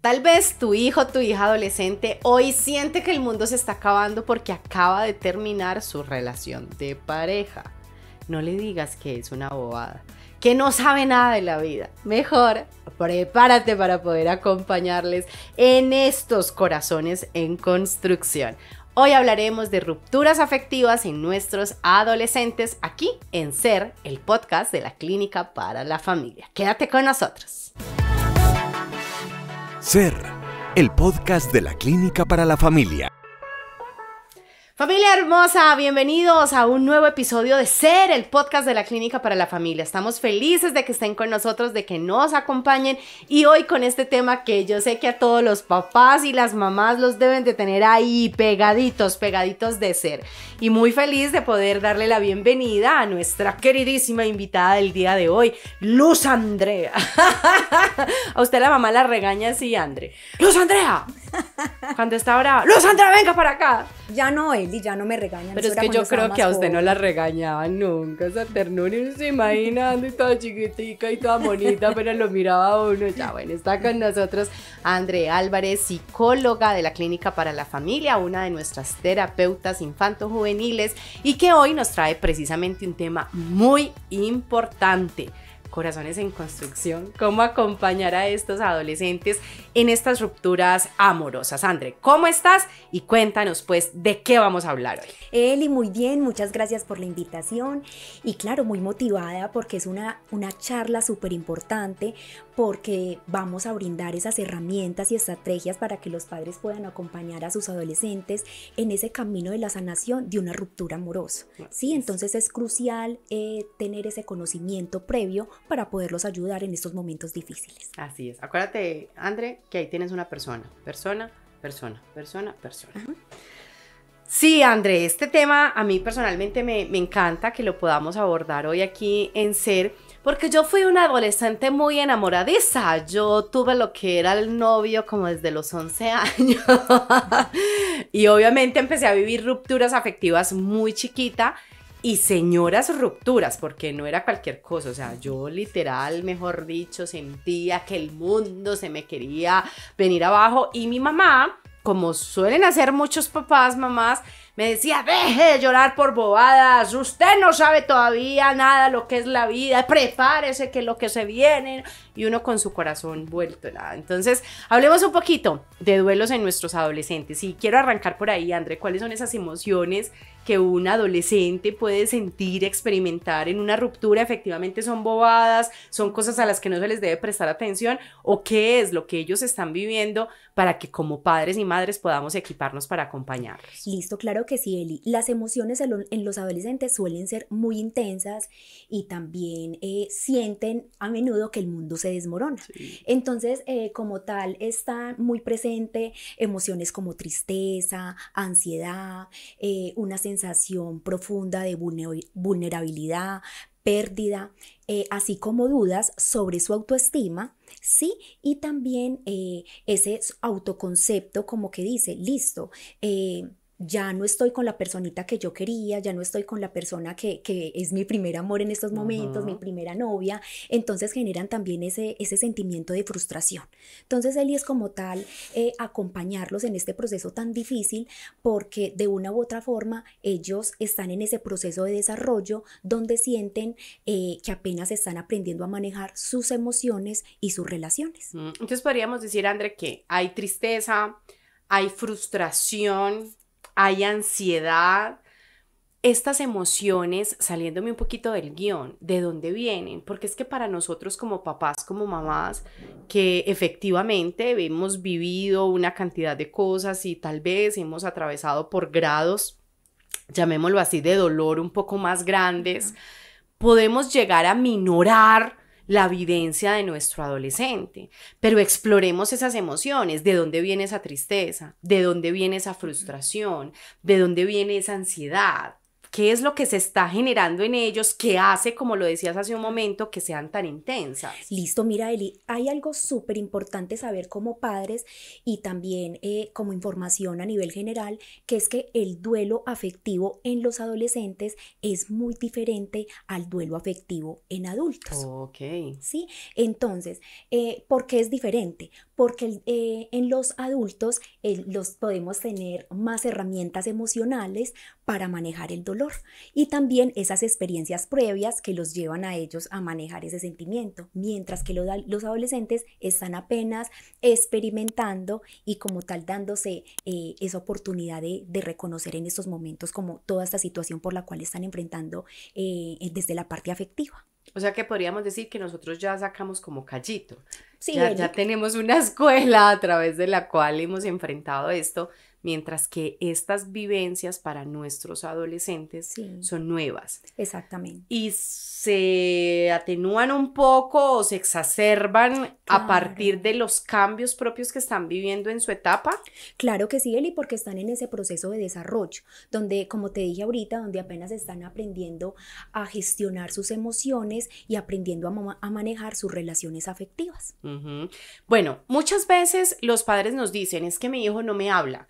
Tal vez tu hijo, tu hija adolescente hoy siente que el mundo se está acabando porque acaba de terminar su relación de pareja. No le digas que es una bobada, que no sabe nada de la vida. Mejor prepárate para poder acompañarles en estos corazones en construcción. Hoy hablaremos de rupturas afectivas en nuestros adolescentes aquí en Ser, el podcast de la Clínica para la Familia. Quédate con nosotros. Ser, el podcast de la Clínica para la Familia. Familia hermosa, bienvenidos a un nuevo episodio de Ser, el podcast de la Clínica para la Familia. Estamos felices de que estén con nosotros, de que nos acompañen y hoy con este tema que yo sé que a todos los papás y las mamás los deben de tener ahí pegaditos, pegaditos de ser. Y muy feliz de poder darle la bienvenida a nuestra queridísima invitada del día de hoy, Luz Andrea. a usted la mamá la regaña así, André. Luz Andrea. Cuando está brava, Luz Andrea, venga para acá. Ya no ¿eh? y ya no me regañan. Pero es que yo creo que a usted no la regañaban nunca, esa ternura, uno se imagina, y toda chiquitica y toda bonita, pero lo miraba uno, ya bueno, está con nosotros André Álvarez, psicóloga de la Clínica para la Familia, una de nuestras terapeutas infanto-juveniles, y que hoy nos trae precisamente un tema muy importante, Corazones en Construcción, cómo acompañar a estos adolescentes en estas rupturas amorosas. Andre, ¿cómo estás? Y cuéntanos pues de qué vamos a hablar hoy. Eli, muy bien, muchas gracias por la invitación y claro, muy motivada porque es una, una charla súper importante porque vamos a brindar esas herramientas y estrategias para que los padres puedan acompañar a sus adolescentes en ese camino de la sanación de una ruptura amorosa. Ah, ¿sí? Entonces es crucial eh, tener ese conocimiento previo para poderlos ayudar en estos momentos difíciles. Así es. Acuérdate, André, que ahí tienes una persona, persona, persona, persona, persona. Sí, André, este tema a mí personalmente me, me encanta que lo podamos abordar hoy aquí en Ser, porque yo fui una adolescente muy enamoradiza. Yo tuve lo que era el novio como desde los 11 años. y obviamente empecé a vivir rupturas afectivas muy chiquita y señoras rupturas, porque no era cualquier cosa, o sea, yo literal, mejor dicho, sentía que el mundo se me quería venir abajo y mi mamá, como suelen hacer muchos papás, mamás, me decía, deje de llorar por bobadas, usted no sabe todavía nada lo que es la vida, prepárese que lo que se viene, y uno con su corazón vuelto Entonces, hablemos un poquito de duelos en nuestros adolescentes, y quiero arrancar por ahí, André, ¿cuáles son esas emociones que un adolescente puede sentir, experimentar en una ruptura? Efectivamente son bobadas, son cosas a las que no se les debe prestar atención, o qué es lo que ellos están viviendo para que como padres y madres podamos equiparnos para acompañarlos. Listo, claro que sí, Eli. Las emociones en los adolescentes suelen ser muy intensas y también eh, sienten a menudo que el mundo se desmorona. Entonces, eh, como tal, están muy presente emociones como tristeza, ansiedad, eh, una sensación profunda de vulnerabilidad, pérdida, así como dudas sobre su autoestima, ¿sí? Y también ese autoconcepto como que dice, listo, ya no estoy con la personita que yo quería, ya no estoy con la persona que, es mi primer amor en estos momentos, mi primera novia, entonces generan también ese, ese sentimiento de frustración. Entonces Eli es como tal eh, acompañarlos en este proceso tan difícil porque de una u otra forma ellos están en ese proceso de desarrollo donde sienten eh, que apenas están aprendiendo a manejar sus emociones y sus relaciones. Mm, entonces podríamos decir, André, que hay tristeza, hay frustración, hay ansiedad. Estas emociones, saliéndome un poquito del guión, ¿de dónde vienen? Porque es que para nosotros como papás, como mamás, que efectivamente hemos vivido una cantidad de cosas y tal vez hemos atravesado por grados, llamémoslo así, de dolor un poco más grandes, podemos llegar a minorar la vivencia de nuestro adolescente, pero exploremos esas emociones, de dónde viene esa tristeza, de dónde viene esa frustración, de dónde viene esa ansiedad, qué es lo que se está generando en ellos, qué hace, como lo decías hace un momento, que sean tan intensas. Listo, mira, Eli, hay algo súper importante saber como padres y también eh, como información a nivel general, que es que el duelo afectivo en los adolescentes es muy diferente al duelo afectivo en adultos. Ok. Sí, entonces, eh, ¿por qué es diferente? porque eh, en los adultos los podemos tener más herramientas emocionales para manejar el dolor y también esas experiencias previas que los llevan a ellos a manejar ese sentimiento, mientras que los, adolescentes están apenas experimentando y como tal dándose eh, esa oportunidad de, reconocer en estos momentos como toda esta situación por la cual están enfrentando eh, desde la parte afectiva. O sea que podríamos decir que nosotros ya sacamos como callito. Sí, ya, ya tenemos una escuela a través de la cual hemos enfrentado esto mientras que estas vivencias para nuestros adolescentes son nuevas. Exactamente. Y se atenúan un poco o se exacerban a partir de los cambios propios que están viviendo en su etapa. Claro que sí, Eli, porque están en ese proceso de desarrollo, donde, como te dije ahorita, donde apenas están aprendiendo a gestionar sus emociones y aprendiendo a, manejar sus relaciones afectivas. Bueno, muchas veces los padres nos dicen, es que mi hijo no me habla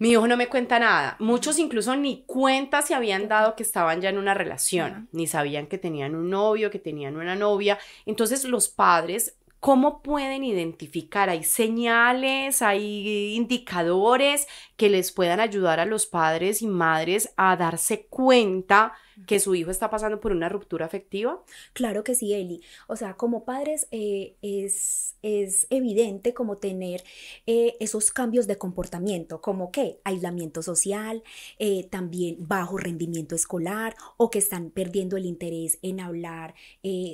mi hijo no me cuenta nada. Muchos incluso ni cuenta se habían dado que estaban ya en una relación, ni sabían que tenían un novio, que tenían una novia. Entonces los padres, ¿cómo pueden identificar? ¿Hay señales, hay indicadores que les puedan ayudar a los padres y madres a darse cuenta? que su hijo está pasando por una ruptura afectiva? Claro que sí, Eli. O sea, como padres eh, es, es evidente como tener eh, esos cambios de comportamiento, como que aislamiento social, eh, también bajo rendimiento escolar o que están perdiendo el interés en hablar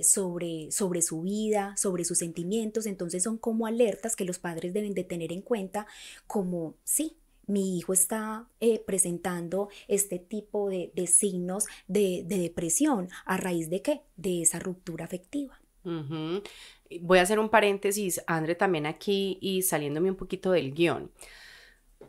sobre, sobre su vida, sobre sus sentimientos. Entonces son como alertas que los padres deben de tener en cuenta como, sí, mi hijo está eh, presentando este tipo de, signos de, depresión. ¿A raíz de qué? De esa ruptura afectiva. Voy a hacer un paréntesis, André, también aquí y saliéndome un poquito del guión.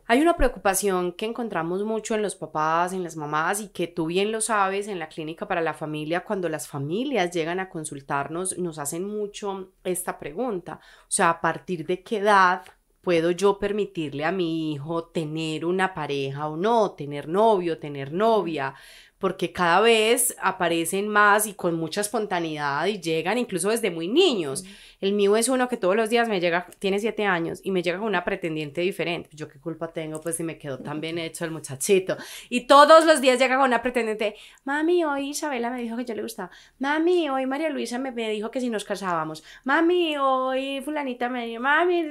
Hay una preocupación que encontramos mucho en los papás, en las mamás y que tú bien lo sabes en la clínica para la familia, cuando las familias llegan a consultarnos, nos hacen mucho esta pregunta. O sea, ¿a partir de qué edad ¿Puedo yo permitirle a mi hijo tener una pareja o no, tener novio, tener novia? porque cada vez aparecen más y con mucha espontaneidad y llegan incluso desde muy niños. El mío es uno que todos los días me llega, tiene siete años y me llega con una pretendiente diferente. Yo qué culpa tengo, pues si me quedó tan bien hecho el muchachito. Y todos los días llega con una pretendiente, mami, hoy Isabela me dijo que yo le gustaba, mami, hoy María Luisa me, dijo que si nos casábamos, mami, hoy fulanita me dijo, mami,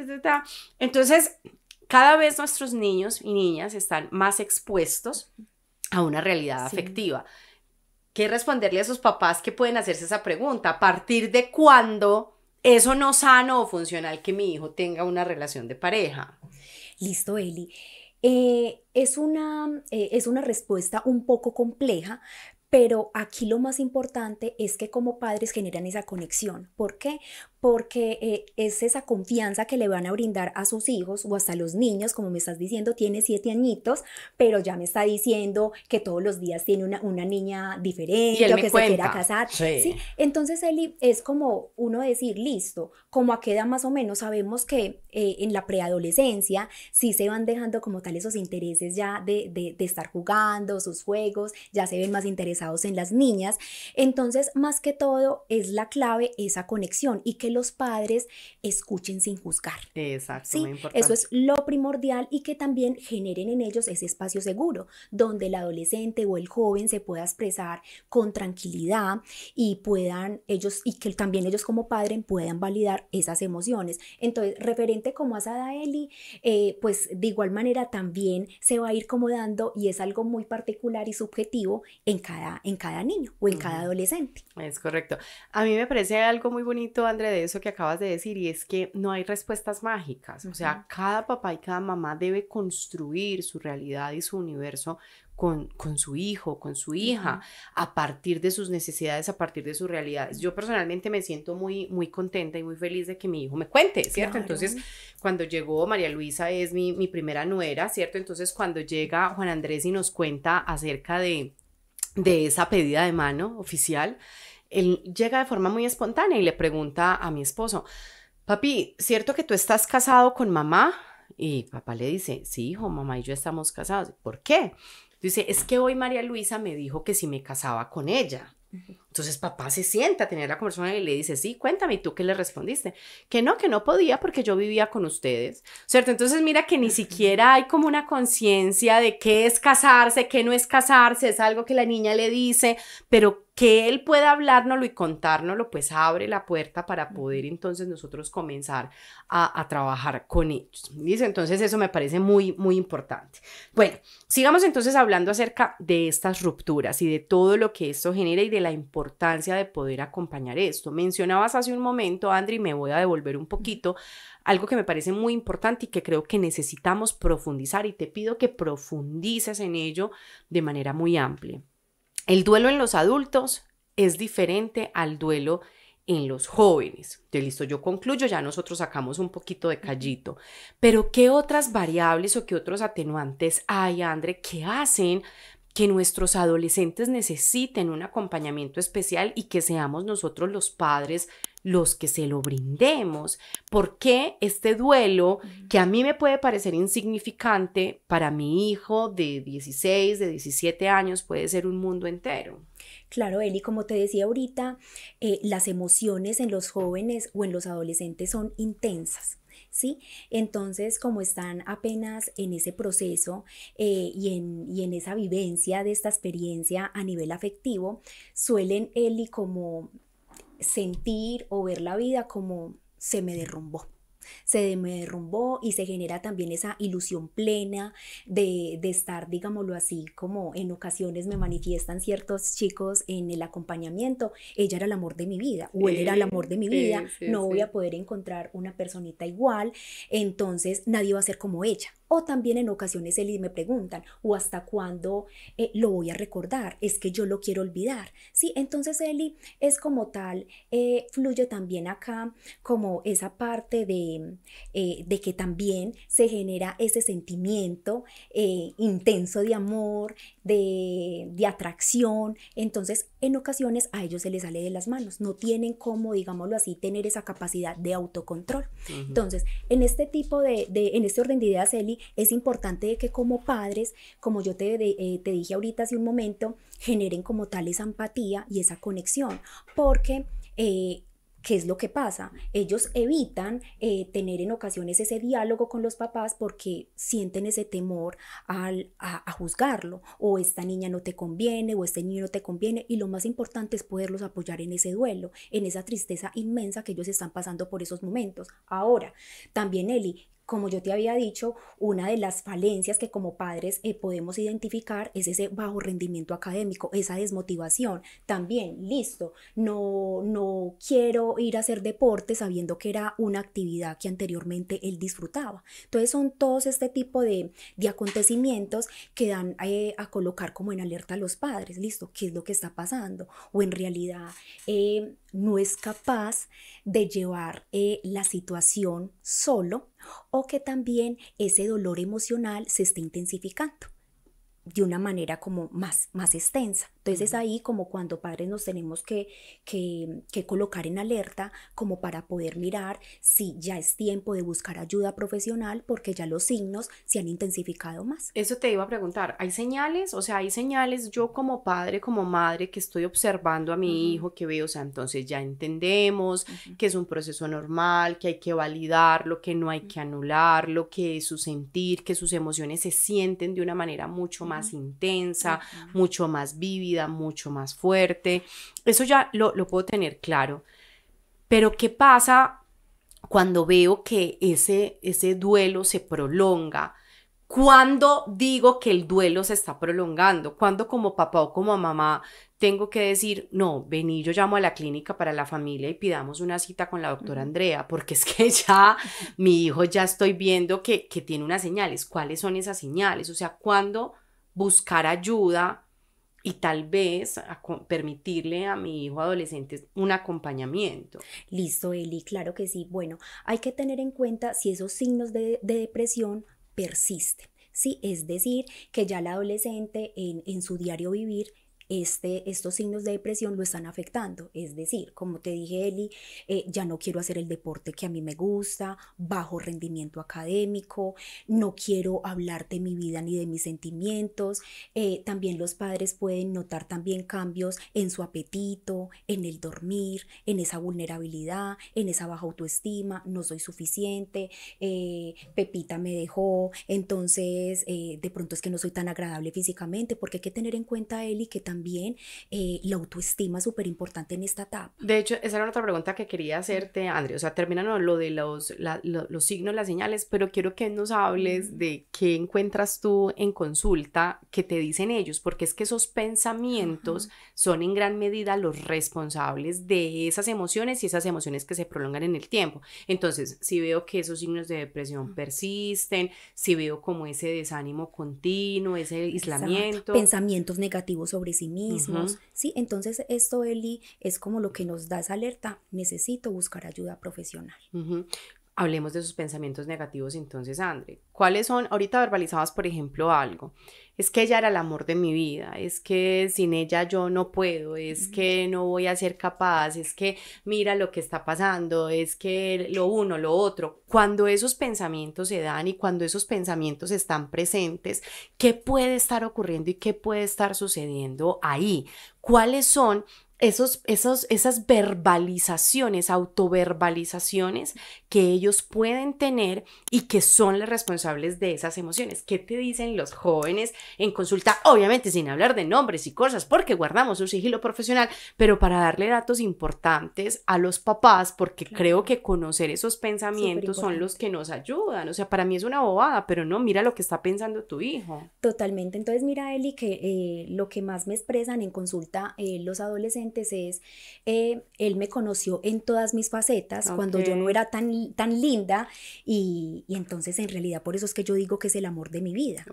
entonces cada vez nuestros niños y niñas están más expuestos a una realidad afectiva. ¿Qué responderle a esos papás que pueden hacerse esa pregunta? ¿A partir de cuándo eso no sano o funcional que mi hijo tenga una relación de pareja? Listo, Eli. Eh, es, una, eh, es una respuesta un poco compleja, pero aquí lo más importante es que como padres generan esa conexión. ¿Por qué? porque eh, es esa confianza que le van a brindar a sus hijos o hasta los niños, como me estás diciendo, tiene siete añitos, pero ya me está diciendo que todos los días tiene una, una niña diferente o que se quiera casar. Entonces, Eli, es como uno decir, listo, como a qué edad más o menos sabemos que eh, en la preadolescencia sí se van dejando como tal esos intereses ya de, de estar jugando, sus juegos, ya se ven más interesados en las niñas. Entonces, más que todo, es la clave esa conexión y que los padres escuchen sin juzgar. Exacto. Eso es lo primordial y que también generen en ellos ese espacio seguro donde el adolescente o el joven se pueda expresar con tranquilidad y puedan ellos y que también ellos como padres puedan validar esas emociones. Entonces, referente como a Sadaeli, eh, pues de igual manera también se va a ir como y es algo muy particular y subjetivo en cada, en cada niño o en cada adolescente. Es correcto. A mí me parece algo muy bonito, André, de eso que acabas de decir y es que no hay respuestas mágicas. O sea, cada papá y cada mamá debe construir su realidad y su universo con, con su hijo, con su hija, a partir de sus necesidades, a partir de sus realidades. Yo personalmente me siento muy, muy contenta y muy feliz de que mi hijo me cuente, ¿cierto? Entonces, cuando llegó María Luisa es mi, primera nuera, ¿cierto? Entonces, cuando llega Juan Andrés y nos cuenta acerca de, de esa pedida de mano oficial, él llega de forma muy espontánea y le pregunta a mi esposo, papi, ¿cierto que tú estás casado con mamá? Y papá le dice, sí, hijo, mamá y yo estamos casados. ¿Por qué? Dice, es que hoy María Luisa me dijo que si me casaba con ella. Entonces papá se sienta a tener la conversación y le dice, sí, cuéntame, ¿y tú qué le respondiste? Que no, que no podía porque yo vivía con ustedes, ¿cierto? Entonces mira que ni siquiera hay como una conciencia de qué es casarse, qué no es casarse, es algo que la niña le dice, pero que él pueda hablárnoslo y contárnoslo, pues abre la puerta para poder entonces nosotros comenzar a, trabajar con ellos. Entonces eso me parece muy, muy importante. Bueno, sigamos entonces hablando acerca de estas rupturas y de todo lo que esto genera y de la importancia de poder acompañar esto. Mencionabas hace un momento, y me voy a devolver un poquito, algo que me parece muy importante y que creo que necesitamos profundizar y te pido que profundices en ello de manera muy amplia. El duelo en los adultos es diferente al duelo en los jóvenes. De listo, yo concluyo, ya nosotros sacamos un poquito de callito. Pero ¿qué otras variables o qué otros atenuantes hay, Andre, que hacen que nuestros adolescentes necesiten un acompañamiento especial y que seamos nosotros los padres los que se lo brindemos. Porque este duelo, que a mí me puede parecer insignificante, para mi hijo de 16, de 17 años puede ser un mundo entero? Claro, Eli, como te decía ahorita, eh, las emociones en los jóvenes o en los adolescentes son intensas. Entonces, como están apenas en ese proceso eh, y, en, y, en, esa vivencia de esta experiencia a nivel afectivo, suelen él y como sentir o ver la vida como se me derrumbó, se me derrumbó y se genera también esa ilusión plena de, estar, digámoslo así, como en ocasiones me manifiestan ciertos chicos en el acompañamiento, ella era el amor de mi vida o él era el amor de mi vida, no voy a poder encontrar una personita igual, entonces nadie va a ser como ella. O también en ocasiones Eli me preguntan, ¿o hasta cuándo eh, lo voy a recordar? Es que yo lo quiero olvidar. Sí, entonces Eli es como tal, eh, fluye también acá como esa parte de, eh, que también se genera ese sentimiento intenso de amor, de, atracción. Entonces en ocasiones a ellos se les sale de las manos, no tienen como digámoslo así, tener esa capacidad de autocontrol. Entonces, en este tipo de, de, en este orden de ideas, Eli, es importante que como padres, como yo te, eh, te dije ahorita hace un momento, generen como tal esa empatía y esa conexión, porque... Eh, ¿Qué es lo que pasa? Ellos evitan eh, tener en ocasiones ese diálogo con los papás porque sienten ese temor a, juzgarlo o esta niña no te conviene o este niño no te conviene y lo más importante es poderlos apoyar en ese duelo, en esa tristeza inmensa que ellos están pasando por esos momentos. Ahora, también Eli, como yo te había dicho, una de las falencias que como padres eh, podemos identificar es ese bajo rendimiento académico, esa desmotivación. También, listo, no, no quiero ir a hacer deporte sabiendo que era una actividad que anteriormente él disfrutaba. Entonces son todos este tipo de, acontecimientos que dan eh, a colocar como en alerta a los padres, listo, ¿qué es lo que está pasando? O en realidad... Eh, no es capaz de llevar eh, la situación solo o que también ese dolor emocional se esté intensificando de una manera como más, más extensa. Entonces es ahí como cuando padres nos tenemos que, que, colocar en alerta como para poder mirar si ya es tiempo de buscar ayuda profesional porque ya los signos se han intensificado más. Eso te iba a preguntar, ¿hay señales? O sea, hay señales yo como padre, como madre que estoy observando a mi hijo, que veo, o sea, entonces ya entendemos que es un proceso normal, que hay que validarlo, que no hay que anularlo, que su sentir, que sus emociones se sienten de una manera mucho más intensa, mucho más vívida, mucho más fuerte. Eso ya lo, puedo tener claro. Pero ¿qué pasa cuando veo que ese, ese duelo se prolonga? cuando digo que el duelo se está prolongando? cuando como papá o como mamá tengo que decir, no, vení, yo llamo a la clínica para la familia y pidamos una cita con la doctora Andrea? Porque es que ya mi hijo ya estoy viendo que, que tiene unas señales. ¿Cuáles son esas señales? O sea, ¿cuándo buscar ayuda y tal vez permitirle a mi hijo adolescente un acompañamiento. Listo, Eli, claro que sí. Bueno, hay que tener en cuenta si esos signos de, depresión persisten. Sí, es decir, que ya el adolescente en, en su diario vivir este, estos signos de depresión lo están afectando. Es decir, como te dije, Eli, eh, ya no quiero hacer el deporte que a mí me gusta, bajo rendimiento académico, no quiero hablar de mi vida ni de mis sentimientos. Eh, también los padres pueden notar también cambios en su apetito, en el dormir, en esa vulnerabilidad, en esa baja autoestima, no soy suficiente, eh, Pepita me dejó, entonces de pronto es que no soy tan agradable físicamente, porque hay que tener en cuenta, Eli, que también también eh, la autoestima es súper importante en esta etapa. De hecho, esa era otra pregunta que quería hacerte, Andrea. O sea, terminando lo de los, los signos, las señales, pero quiero que nos hables de qué encuentras tú en consulta que te dicen ellos, porque es que esos pensamientos son en gran medida los responsables de esas emociones y esas emociones que se prolongan en el tiempo. Entonces, si veo que esos signos de depresión persisten, si veo como ese desánimo continuo, ese aislamiento. Pensamientos negativos sobre sí mismos, ¿sí? Entonces esto, Eli, es como lo que nos da esa alerta, necesito buscar ayuda profesional. Hablemos de sus pensamientos negativos entonces, Andre. ¿Cuáles son? Ahorita verbalizabas, por ejemplo, algo es que ella era el amor de mi vida, es que sin ella yo no puedo, es que no voy a ser capaz, es que mira lo que está pasando, es que lo uno, lo otro. Cuando esos pensamientos se dan y cuando esos pensamientos están presentes, ¿qué puede estar ocurriendo y qué puede estar sucediendo ahí? ¿Cuáles son esos, esos, esas verbalizaciones, autoverbalizaciones que ellos pueden tener y que son las responsables de esas emociones. ¿Qué te dicen los jóvenes en consulta? Obviamente sin hablar de nombres y cosas, porque guardamos un sigilo profesional, pero para darle datos importantes a los papás, porque creo que conocer esos pensamientos son los que nos ayudan. O sea, para mí es una bobada, pero no, mira lo que está pensando tu hijo. Totalmente. Entonces, mira, Eli, que eh, lo que más me expresan en consulta eh, los adolescentes, es, eh, él me conoció en todas mis facetas cuando yo no era tan, tan linda y, entonces en realidad por eso es que yo digo que es el amor de mi vida.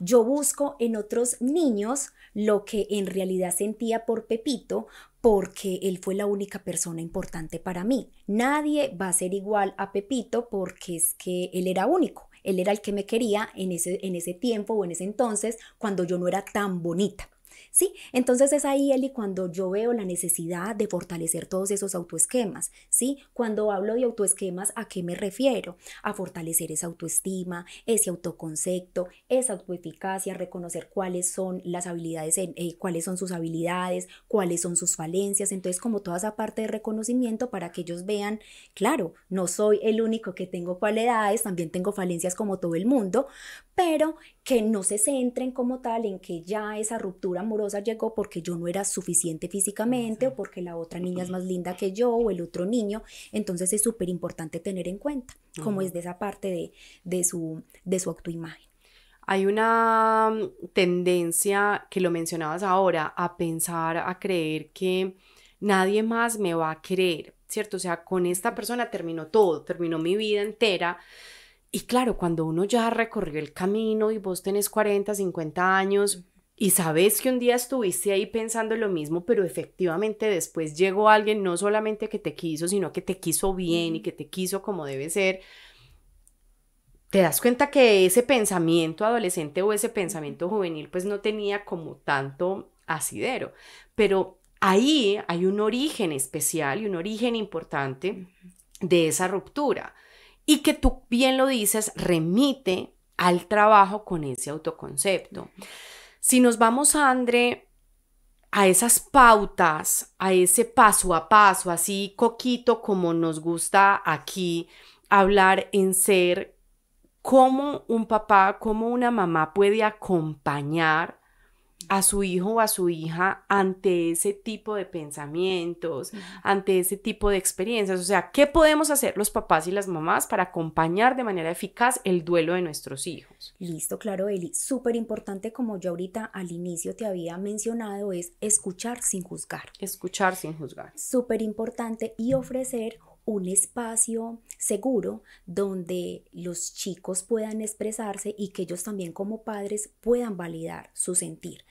Yo busco en otros niños lo que en realidad sentía por Pepito porque él fue la única persona importante para mí. Nadie va a ser igual a Pepito porque es que él era único. Él era el que me quería en ese, en ese tiempo o en ese entonces cuando yo no era tan bonita. ¿sí? Entonces es ahí, Eli, cuando yo veo la necesidad de fortalecer todos esos autoesquemas, ¿sí? Cuando hablo de autoesquemas, ¿a qué me refiero? A fortalecer esa autoestima, ese autoconcepto, esa autoeficacia, reconocer cuáles son las habilidades, eh, cuáles son sus habilidades, cuáles son sus falencias, entonces como toda esa parte de reconocimiento para que ellos vean, claro, no soy el único que tengo cualidades, también tengo falencias como todo el mundo, pero que no se centren como tal en que ya esa ruptura amorosa llegó porque yo no era suficiente físicamente o porque la otra niña es más linda que yo o el otro niño. Entonces es súper importante tener en cuenta cómo es de esa parte de, su, de su autoimagen. Hay una mm, tendencia que lo mencionabas ahora a pensar, a creer que nadie más me va a querer, ¿cierto? O sea, con esta persona terminó todo, terminó mi vida entera. Y claro, cuando uno ya recorrió el camino y vos tenés 40, 50 años y sabes que un día estuviste ahí pensando lo mismo, pero efectivamente después llegó alguien no solamente que te quiso, sino que te quiso bien y que te quiso como debe ser, te das cuenta que ese pensamiento adolescente o ese pensamiento juvenil pues no tenía como tanto asidero, pero ahí hay un origen especial y un origen importante de esa ruptura y que tú bien lo dices, remite al trabajo con ese autoconcepto. Si nos vamos, a André, a esas pautas, a ese paso a paso, así coquito como nos gusta aquí hablar en ser, cómo un papá, cómo una mamá puede acompañar a su hijo o a su hija ante ese tipo de pensamientos, ante ese tipo de experiencias. O sea, ¿qué podemos hacer los papás y las mamás para acompañar de manera eficaz el duelo de nuestros hijos? Listo, claro, Eli. Súper importante, como yo ahorita al inicio te había mencionado, es escuchar sin juzgar. Escuchar sin juzgar. Súper importante y ofrecer un espacio seguro donde los chicos puedan expresarse y que ellos también como padres puedan validar su sentir.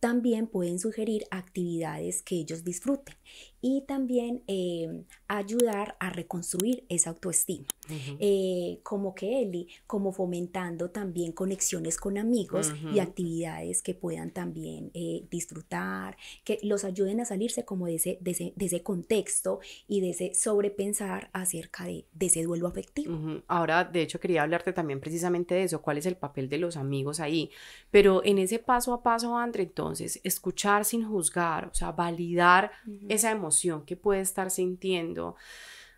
También pueden sugerir actividades que ellos disfruten y también eh, ayudar a reconstruir esa autoestima. Eh, como que Eli, como fomentando también conexiones con amigos y actividades que puedan también eh, disfrutar, que los ayuden a salirse como de ese, de contexto y de ese sobrepensar acerca de, ese duelo afectivo. Ahora, de hecho, quería hablarte también precisamente de eso, cuál es el papel de los amigos ahí, pero en ese paso a paso, André, entonces, escuchar sin juzgar, o sea, validar esa emoción emoción que puede estar sintiendo,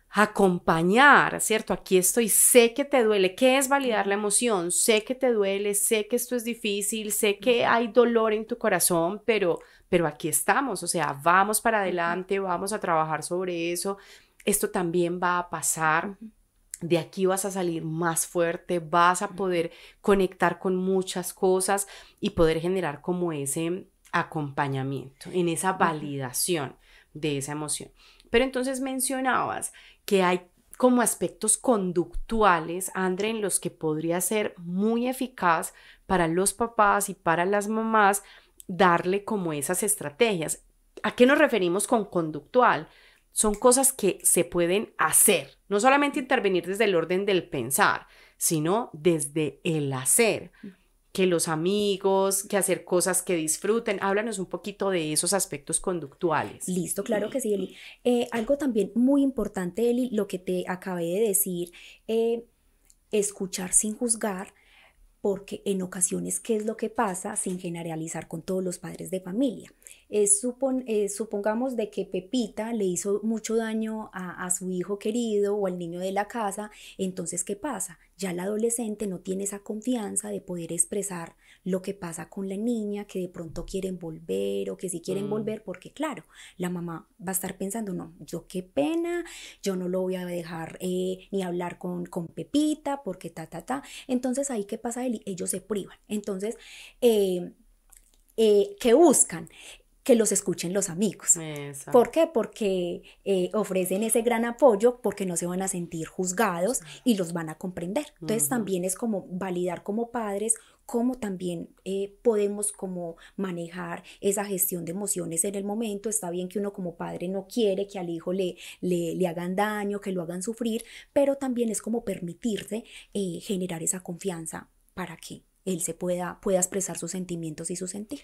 acompañar, ¿cierto? Aquí estoy, sé que te duele, ¿qué es validar la emoción? Sé que te duele, sé que esto es difícil, sé que hay dolor en tu corazón, pero, pero aquí estamos, o sea, vamos para adelante, vamos a trabajar sobre eso, esto también va a pasar. De aquí vas a salir más fuerte, vas a poder conectar con muchas cosas y poder generar como ese acompañamiento, en esa validación de esa emoción. Pero entonces mencionabas que hay como aspectos conductuales, André, en los que podría ser muy eficaz para los papás y para las mamás darle como esas estrategias. ¿A qué nos referimos con conductual? Son cosas que se pueden hacer, no solamente intervenir desde el orden del pensar, sino desde el hacer que los amigos, que hacer cosas que disfruten. Háblanos un poquito de esos aspectos conductuales. Listo, claro que sí, Eli. Eh, algo también muy importante, Eli, lo que te acabé de decir, eh, escuchar sin juzgar, porque en ocasiones, ¿qué es lo que pasa sin generalizar con todos los padres de familia? Eh, supongamos de que Pepita le hizo mucho daño a, a, su hijo querido o al niño de la casa, entonces, ¿qué pasa? Ya la adolescente no tiene esa confianza de poder expresar lo que pasa con la niña, que de pronto quieren volver o que si sí quieren mm. volver, porque claro, la mamá va a estar pensando, no, yo qué pena, yo no lo voy a dejar eh, ni hablar con, con Pepita, porque ta, ta, ta. Entonces ahí qué pasa, ellos se privan. Entonces, eh, eh, ¿qué buscan que los escuchen los amigos. ¿Por qué? Porque eh, ofrecen ese gran apoyo porque no se van a sentir juzgados y los van a comprender. Entonces también es como validar como padres cómo también eh, podemos como manejar esa gestión de emociones en el momento. Está bien que uno como padre no quiere que al hijo le, le, le hagan daño, que lo hagan sufrir, pero también es como permitirse eh, generar esa confianza para que él se pueda, pueda expresar sus sentimientos y su sentir.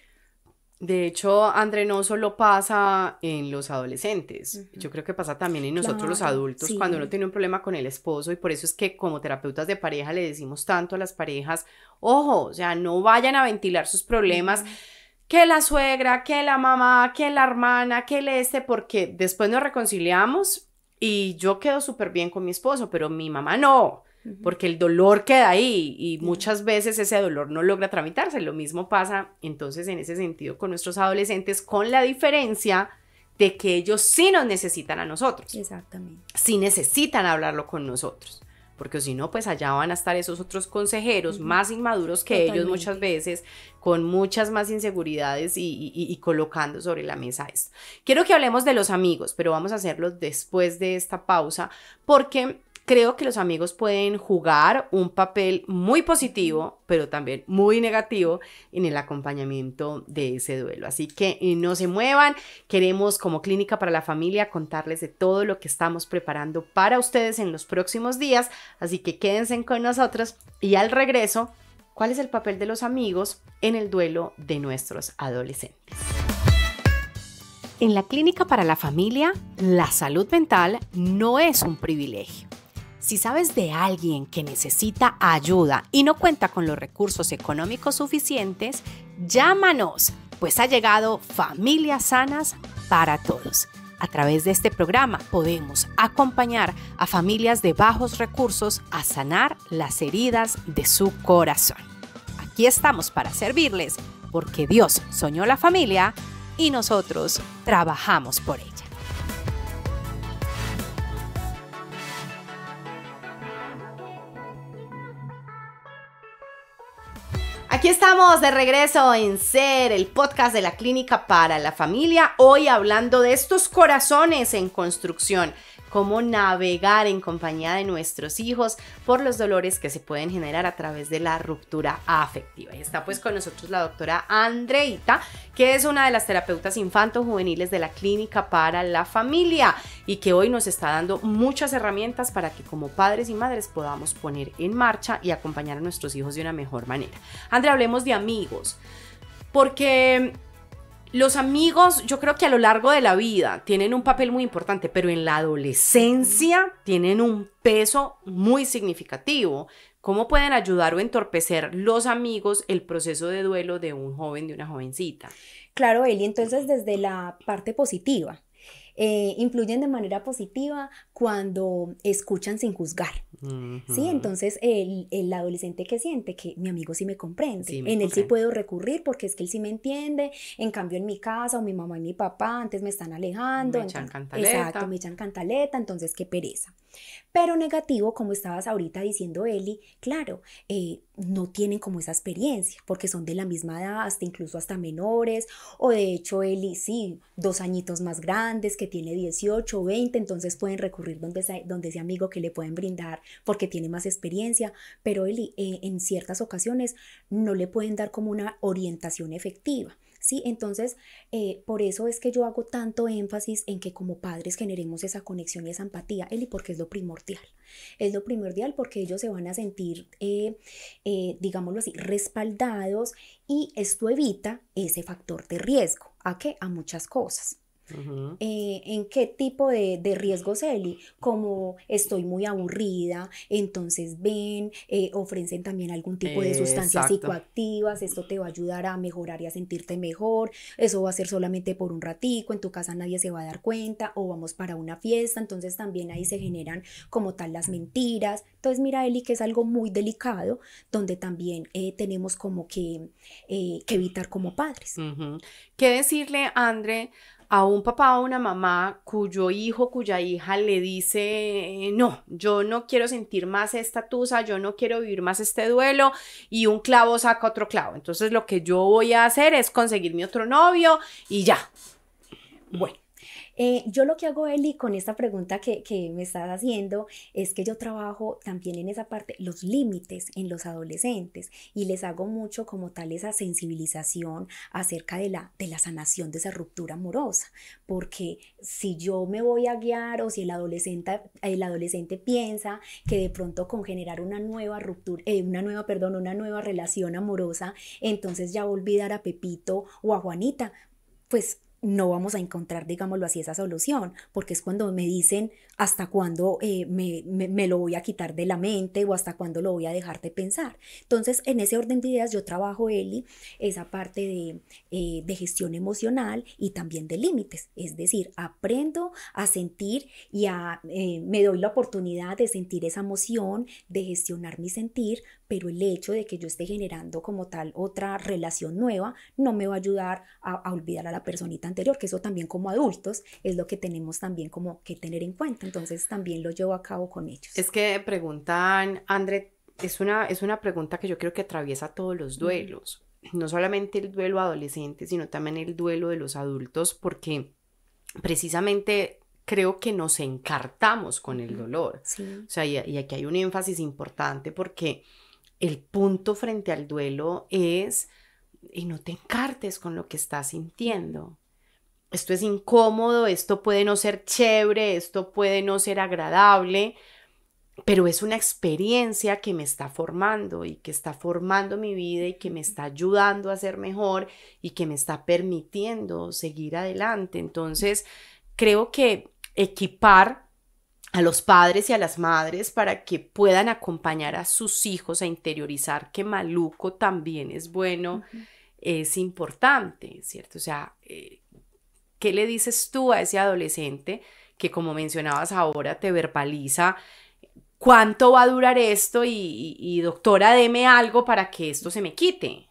De hecho, André no solo pasa en los adolescentes, yo creo que pasa también en nosotros los adultos cuando uno tiene un problema con el esposo y por eso es que como terapeutas de pareja le decimos tanto a las parejas, ojo, o sea, no vayan a ventilar sus problemas. Que la suegra, que la mamá, que la hermana, que el este, porque después nos reconciliamos y yo quedo súper bien con mi esposo, pero mi mamá no porque el dolor queda ahí y muchas veces ese dolor no logra tramitarse. Lo mismo pasa entonces en ese sentido con nuestros adolescentes, con la diferencia de que ellos sí nos necesitan a nosotros. Exactamente. Sí necesitan hablarlo con nosotros, porque si no, pues allá van a estar esos otros consejeros más inmaduros que ellos muchas veces, con muchas más inseguridades y, y, colocando sobre la mesa esto. Quiero que hablemos de los amigos, pero vamos a hacerlo después de esta pausa, porque creo que los amigos pueden jugar un papel muy positivo, pero también muy negativo en el acompañamiento de ese duelo. Así que eh, no se muevan, queremos como clínica para la familia contarles de todo lo que estamos preparando para ustedes en los próximos días, así que quédense con nosotros y al regreso, ¿cuál es el papel de los amigos en el duelo de nuestros adolescentes? En la Clínica para la Familia, la salud mental no es un privilegio si sabes de alguien que necesita ayuda y no cuenta con los recursos económicos suficientes, llámanos, pues ha llegado Familias Sanas para Todos. A través de este programa podemos acompañar a familias de bajos recursos a sanar las heridas de su corazón. Aquí estamos para servirles porque Dios soñó la familia y nosotros trabajamos por ella. Aquí estamos de regreso en Ser, el podcast de la Clínica para la Familia, hoy hablando de estos corazones en construcción cómo navegar en compañía de nuestros hijos por los dolores que se pueden generar a través de la ruptura afectiva. Y está pues con nosotros la doctora Andreita, que es una de las terapeutas infanto-juveniles de la Clínica para la Familia y que hoy nos está dando muchas herramientas para que como padres y madres podamos poner en marcha y acompañar a nuestros hijos de una mejor manera. Andre, hablemos de amigos, porque los amigos, yo creo que a lo largo de la vida tienen un papel muy importante, pero en la adolescencia tienen un peso muy significativo. ¿Cómo pueden ayudar o entorpecer los amigos el proceso de duelo de un joven, de una jovencita? Claro, Eli, entonces desde la parte positiva, eh, influyen de manera positiva cuando escuchan sin juzgar. Sí, entonces el, adolescente que siente que mi amigo sí me comprende, en él sí puedo recurrir porque es que él sí me entiende, en cambio en mi casa o mi mamá y mi papá antes me están alejando. Me echan cantaleta. Exacto, me echan cantaleta, entonces qué pereza. Pero negativo, como estabas ahorita diciendo Eli, claro, eh, no tienen como esa experiencia, porque son de la misma edad, hasta incluso hasta menores, o de hecho Eli, sí, dos añitos más grandes, que tiene 18 o 20, entonces pueden recurrir donde, ese, amigo que le pueden brindar porque tiene más experiencia, pero Eli, eh, en ciertas ocasiones no le pueden dar como una orientación efectiva. ¿sí? Entonces, eh, por eso es que yo hago tanto énfasis en que como padres generemos esa conexión y esa empatía, Eli, porque es lo primordial. Es lo primordial porque ellos se van a sentir, eh, eh, digámoslo así, respaldados y esto evita ese factor de riesgo. ¿A qué? A muchas cosas. Eh, en qué tipo de, de riesgos Eli, como estoy muy aburrida, entonces ven, eh, ofrecen también algún tipo de sustancias psicoactivas, esto te va a ayudar a mejorar y a sentirte mejor, eso va a ser solamente por un ratico, en tu casa nadie se va a dar cuenta o vamos para una fiesta, entonces también ahí se generan como tal las mentiras, entonces mira Eli que es algo muy delicado donde también eh, tenemos como que, evitar como padres. ¿Qué decirle, André? a un papá o una mamá cuyo hijo, cuya hija le dice, no, yo no quiero sentir más esta tusa, yo no quiero vivir más este duelo y un clavo saca otro clavo. Entonces lo que yo voy a hacer es conseguirme otro novio y ya. Bueno, eh, yo lo que hago, Eli, con esta pregunta que, me estás haciendo, es que yo trabajo también en esa parte, los límites en los adolescentes y les hago mucho como tal esa sensibilización acerca de la, de la sanación de esa ruptura amorosa, porque si yo me voy a guiar o si el adolescente, adolescente piensa que de pronto con generar una nueva ruptura, eh, una nueva, perdón, una nueva relación amorosa, entonces ya a olvidar a Pepito o a Juanita, pues no vamos a encontrar, digámoslo así, esa solución, porque es cuando me dicen hasta cuándo eh, me, lo voy a quitar de la mente o hasta cuándo lo voy a dejar de pensar. Entonces, en ese orden de ideas yo trabajo, Eli, esa parte de, eh, gestión emocional y también de límites, es decir, aprendo a sentir y a, eh, me doy la oportunidad de sentir esa emoción, de gestionar mi sentir, pero el hecho de que yo esté generando como tal otra relación nueva no me va a ayudar a, olvidar a la personita anterior, que eso también como adultos es lo que tenemos también como que tener en cuenta, entonces también lo llevo a cabo con ellos. Es que preguntan, André, es una, es una pregunta que yo creo que atraviesa todos los duelos, no solamente el duelo adolescente, sino también el duelo de los adultos, porque precisamente creo que nos encartamos con el dolor. O sea, y aquí hay un énfasis importante porque el punto frente al duelo es, y no te encartes con lo que estás sintiendo. Esto es incómodo, esto puede no ser chévere, esto puede no ser agradable, pero es una experiencia que me está formando y que está formando mi vida y que me está ayudando a ser mejor y que me está permitiendo seguir adelante. Entonces, creo que equipar a los padres y a las madres para que puedan acompañar a sus hijos a interiorizar que maluco también es bueno, es importante, ¿cierto? O sea, eh, ¿qué le dices tú a ese adolescente que como mencionabas ahora te verbaliza? ¿Cuánto va a durar esto? y doctora, deme algo para que esto se me quite.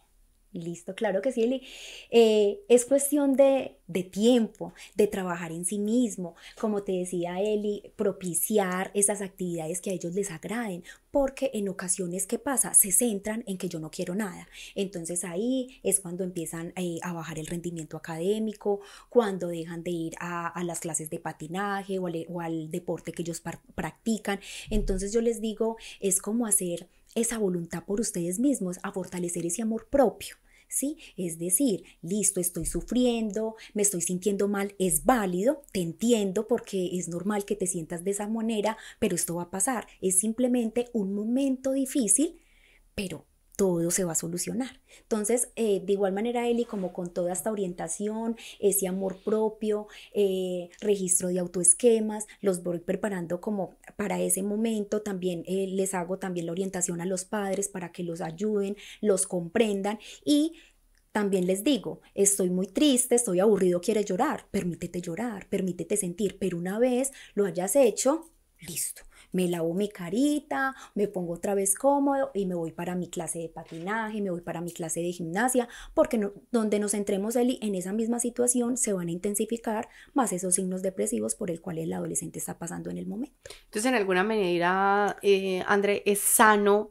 Listo, claro que sí, Eli, eh, es cuestión de, tiempo, de trabajar en sí mismo, como te decía Eli, propiciar esas actividades que a ellos les agraden, porque en ocasiones, ¿qué pasa? Se centran en que yo no quiero nada. Entonces ahí es cuando empiezan eh, a bajar el rendimiento académico, cuando dejan de ir a, las clases de patinaje o al, o al deporte que ellos practican. Entonces yo les digo, es como hacer esa voluntad por ustedes mismos, a fortalecer ese amor propio. Es decir, listo, estoy sufriendo, me estoy sintiendo mal, es válido, te entiendo porque es normal que te sientas de esa manera, pero esto va a pasar, es simplemente un momento difícil, pero todo se va a solucionar. Entonces, eh, de igual manera, Eli, como con toda esta orientación, ese amor propio, eh, registro de autoesquemas, los voy preparando como para ese momento. También eh, les hago también la orientación a los padres para que los ayuden, los comprendan y también les digo, estoy muy triste, estoy aburrido, quieres llorar, permítete llorar, permítete sentir, pero una vez lo hayas hecho, listo me lavo mi carita, me pongo otra vez cómodo y me voy para mi clase de patinaje, me voy para mi clase de gimnasia, porque donde nos entremos en esa misma situación se van a intensificar más esos signos depresivos por el cual el adolescente está pasando en el momento. Entonces, en alguna manera, eh, André, es sano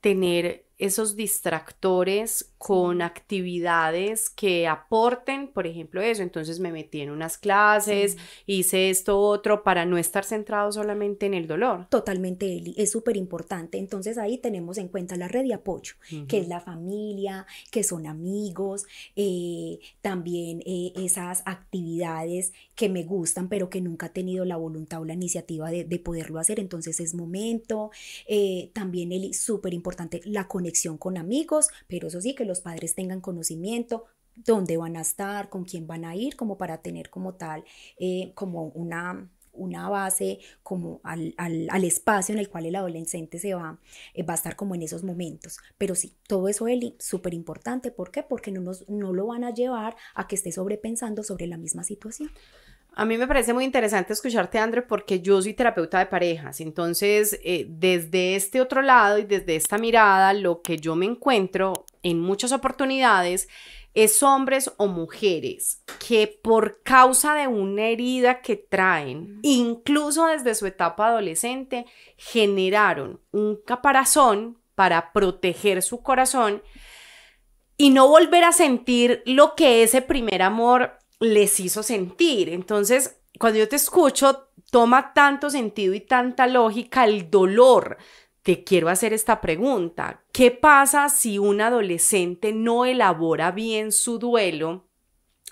tener esos distractores con actividades que aporten, por ejemplo, eso. Entonces me metí en unas clases, hice esto otro para no estar centrado solamente en el dolor. Totalmente, Eli, es súper importante. Entonces ahí tenemos en cuenta la red de apoyo, que es la familia, que son amigos, eh, también eh, esas actividades que me gustan, pero que nunca he tenido la voluntad o la iniciativa de, poderlo hacer. Entonces es momento. Eh, también, Eli, súper importante la conexión con amigos, pero eso sí, que los padres tengan conocimiento dónde van a estar, con quién van a ir, como para tener como tal, eh, como una una base como al, espacio en el cual el adolescente se va, eh, va a estar como en esos momentos. Pero sí, todo eso, es súper importante. ¿Por qué? Porque no, nos, no lo van a llevar a que esté sobrepensando sobre la misma situación. A mí me parece muy interesante escucharte, André, porque yo soy terapeuta de parejas. Entonces, eh, desde este otro lado y desde esta mirada, lo que yo me encuentro en muchas oportunidades es hombres o mujeres que por causa de una herida que traen, incluso desde su etapa adolescente, generaron un caparazón para proteger su corazón y no volver a sentir lo que ese primer amor les hizo sentir. Entonces, cuando yo te escucho, toma tanto sentido y tanta lógica el dolor. Te quiero hacer esta pregunta. ¿Qué pasa si un adolescente no elabora bien su duelo?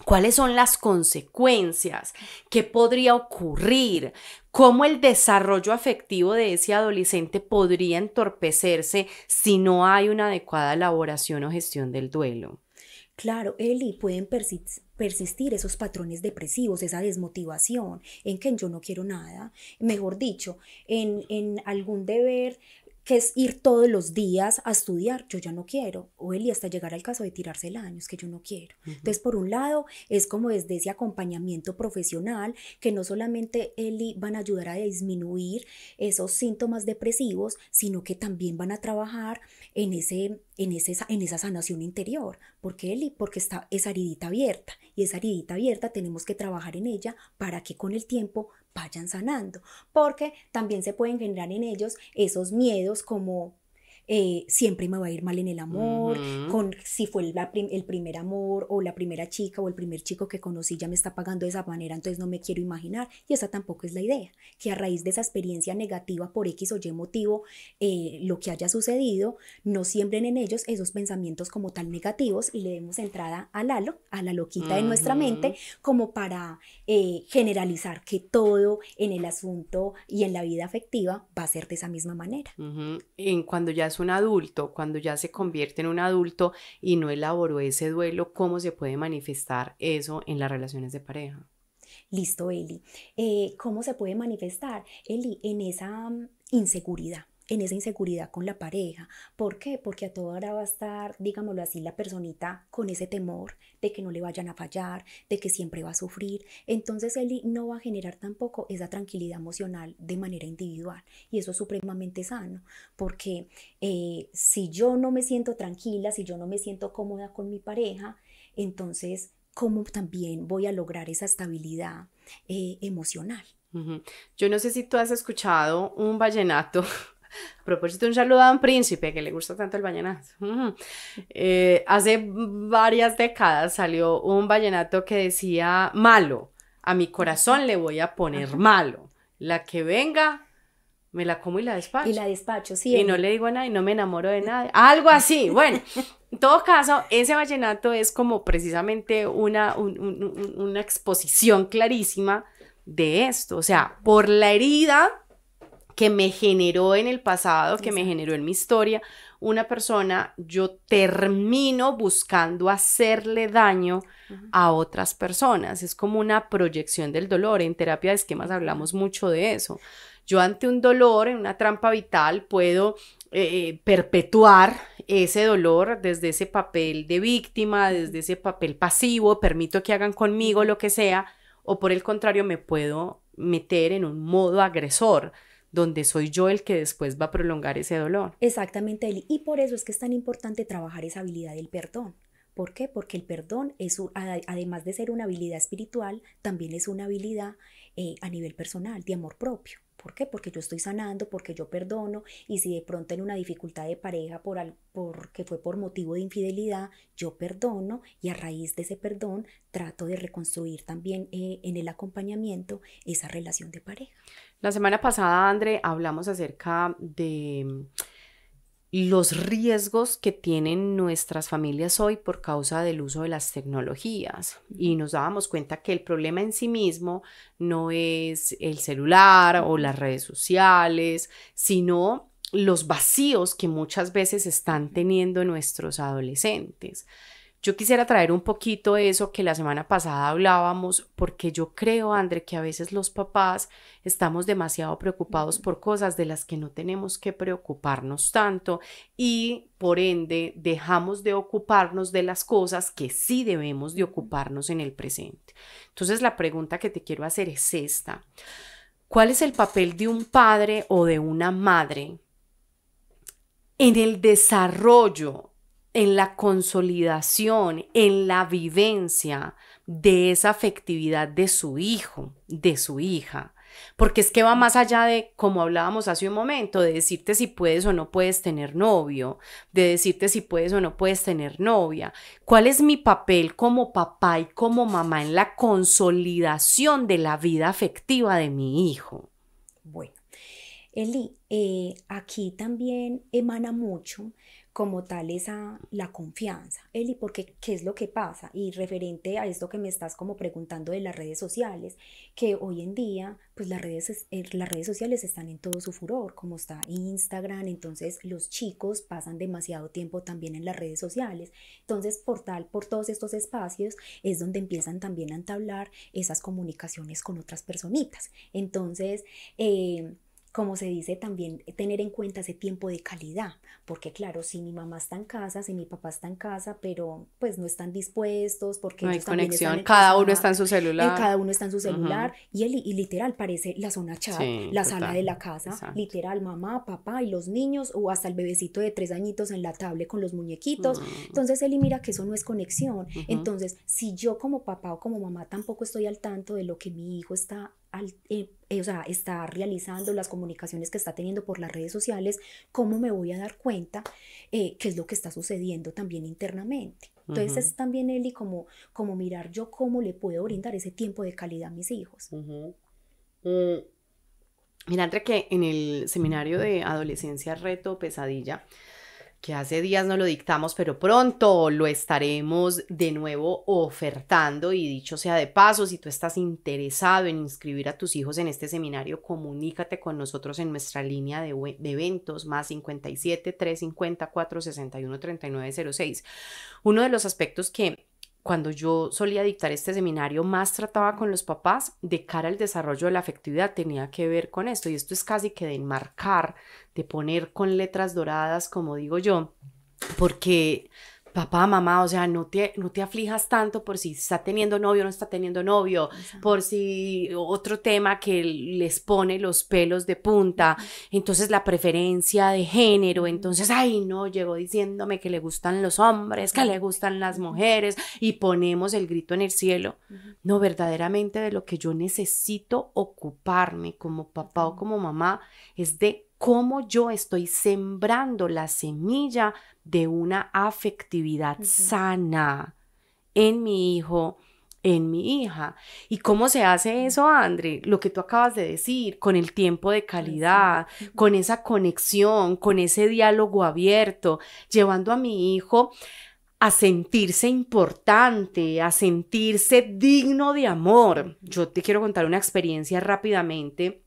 ¿Cuáles son las consecuencias? ¿Qué podría ocurrir? ¿Cómo el desarrollo afectivo de ese adolescente podría entorpecerse si no hay una adecuada elaboración o gestión del duelo? Claro, Eli, pueden persistir esos patrones depresivos, esa desmotivación en que yo no quiero nada, mejor dicho, en, en algún deber que es ir todos los días a estudiar, yo ya no quiero, o Eli hasta llegar al caso de tirarse el año, es que yo no quiero. Entonces, por un lado, es como desde ese acompañamiento profesional, que no solamente Eli van a ayudar a disminuir esos síntomas depresivos, sino que también van a trabajar en, ese, en, ese, en esa sanación interior. porque Eli? Porque está esa heridita abierta, y esa heridita abierta tenemos que trabajar en ella para que con el tiempo vayan sanando, porque también se pueden generar en ellos esos miedos como eh, siempre me va a ir mal en el amor, con si fue el, primer amor o la primera chica o el primer chico que conocí ya me está pagando de esa manera, entonces no me quiero imaginar. Y esa tampoco es la idea, que a raíz de esa experiencia negativa por X o Y motivo, eh, lo que haya sucedido, no siembren en ellos esos pensamientos como tal negativos y le demos entrada al a la loquita de nuestra mente, como para eh, generalizar que todo en el asunto y en la vida afectiva va a ser de esa misma manera. En cuando ya es un adulto, cuando ya se convierte en un adulto y no elaboró ese duelo, ¿cómo se puede manifestar eso en las relaciones de pareja? Listo, Eli. Eh, ¿Cómo se puede manifestar, Eli, en esa mm, inseguridad? en esa inseguridad con la pareja. ¿Por qué? Porque a toda hora va a estar, digámoslo así, la personita con ese temor de que no le vayan a fallar, de que siempre va a sufrir. Entonces él no va a generar tampoco esa tranquilidad emocional de manera individual. Y eso es supremamente sano, porque eh, si yo no me siento tranquila, si yo no me siento cómoda con mi pareja, entonces, ¿cómo también voy a lograr esa estabilidad eh, emocional? Yo no sé si tú has escuchado un vallenato A propósito, un saludo a un príncipe que le gusta tanto el vallenato. Eh, hace varias décadas salió un vallenato que decía malo. A mi corazón le voy a poner malo. La que venga, me la como y la despacho. Y la despacho, sí. Y no le digo nada nadie, no me enamoro de nadie. Algo así. Bueno, en todo caso, ese vallenato es como precisamente una, una exposición clarísima de esto. O sea, por la herida que me generó en el pasado, que me generó en mi historia, una persona, yo termino buscando hacerle daño a otras personas. Es como una proyección del dolor. En terapia de esquemas hablamos mucho de eso. Yo ante un dolor, en una trampa vital, puedo eh, eh, perpetuar ese dolor desde ese papel de víctima, desde ese papel pasivo, permito que hagan conmigo lo que sea, o por el contrario, me puedo meter en un modo agresor donde soy yo el que después va a prolongar ese dolor. Exactamente, Eli. Y por eso es que es tan importante trabajar esa habilidad del perdón. ¿Por qué? Porque el perdón es, además de ser una habilidad espiritual, también es una habilidad eh, a nivel personal, de amor propio. ¿Por qué? Porque yo estoy sanando, porque yo perdono y si de pronto en una dificultad de pareja por al, porque fue por motivo de infidelidad, yo perdono y a raíz de ese perdón trato de reconstruir también eh, en el acompañamiento esa relación de pareja. La semana pasada, André, hablamos acerca de los riesgos que tienen nuestras familias hoy por causa del uso de las tecnologías y nos dábamos cuenta que el problema en sí mismo no es el celular o las redes sociales, sino los vacíos que muchas veces están teniendo nuestros adolescentes. Yo quisiera traer un poquito eso que la semana pasada hablábamos, porque yo creo, André, que a veces los papás estamos demasiado preocupados por cosas de las que no tenemos que preocuparnos tanto y por ende dejamos de ocuparnos de las cosas que sí debemos de ocuparnos en el presente. Entonces la pregunta que te quiero hacer es esta. ¿Cuál es el papel de un padre o de una madre en el desarrollo en la consolidación, en la vivencia de esa afectividad de su hijo, de su hija. Porque es que va más allá de, como hablábamos hace un momento, de decirte si puedes o no puedes tener novio, de decirte si puedes o no puedes tener novia. ¿Cuál es mi papel como papá y como mamá en la consolidación de la vida afectiva de mi hijo? Bueno, Eli, eh, aquí también emana mucho como tal esa la confianza. Eli, porque qué es lo que pasa y referente a esto que me estás como preguntando de las redes sociales, que hoy en día pues las redes eh, las redes sociales están en todo su furor, como está Instagram, entonces los chicos pasan demasiado tiempo también en las redes sociales. Entonces, por tal por todos estos espacios es donde empiezan también a entablar esas comunicaciones con otras personitas. Entonces, eh, como se dice también, tener en cuenta ese tiempo de calidad, porque claro, si mi mamá está en casa, si mi papá está en casa, pero pues no están dispuestos, porque no hay conexión, cada uno está en su celular. cada uno está en su celular, y, el, y literal parece la zona chat, la sala de la casa, literal mamá, papá y los niños, o hasta el bebecito de tres añitos en la tablet con los muñequitos. Entonces él mira que eso no es conexión. Entonces, si yo como papá o como mamá tampoco estoy al tanto de lo que mi hijo está eh, eh, o sea, está realizando, las comunicaciones que está teniendo por las redes sociales, cómo me voy a dar cuenta eh, qué es lo que está sucediendo también internamente. Entonces es también, Eli, como, como mirar yo cómo le puedo brindar ese tiempo de calidad a mis hijos. Uh que en el seminario de adolescencia reto pesadilla, que hace días no lo dictamos, pero pronto lo estaremos de nuevo ofertando y dicho sea de paso, si tú estás interesado en inscribir a tus hijos en este seminario, comunícate con nosotros en nuestra línea de, eventos más 57 350 461 3906. Uno de los aspectos que cuando yo solía dictar este seminario, más trataba con los papás de cara al desarrollo de la afectividad, tenía que ver con esto. Y esto es casi que de enmarcar, de poner con letras doradas, como digo yo, porque papá, mamá, o sea, no te, no te aflijas tanto por si está teniendo novio o no está teniendo novio, por si otro tema que les pone los pelos de punta, entonces la preferencia de género, entonces, ay, no, llegó diciéndome que le gustan los hombres, que le gustan las mujeres y ponemos el grito en el cielo. No, verdaderamente de lo que yo necesito ocuparme como papá o como mamá es de cómo yo estoy sembrando la semilla de una afectividad sana en mi hijo, en mi hija. ¿Y cómo se hace eso, Andre. Lo que tú acabas de decir, con el tiempo de calidad, con esa conexión, con ese diálogo abierto, llevando a mi hijo a sentirse importante, a sentirse digno de amor. Yo te quiero contar una experiencia rápidamente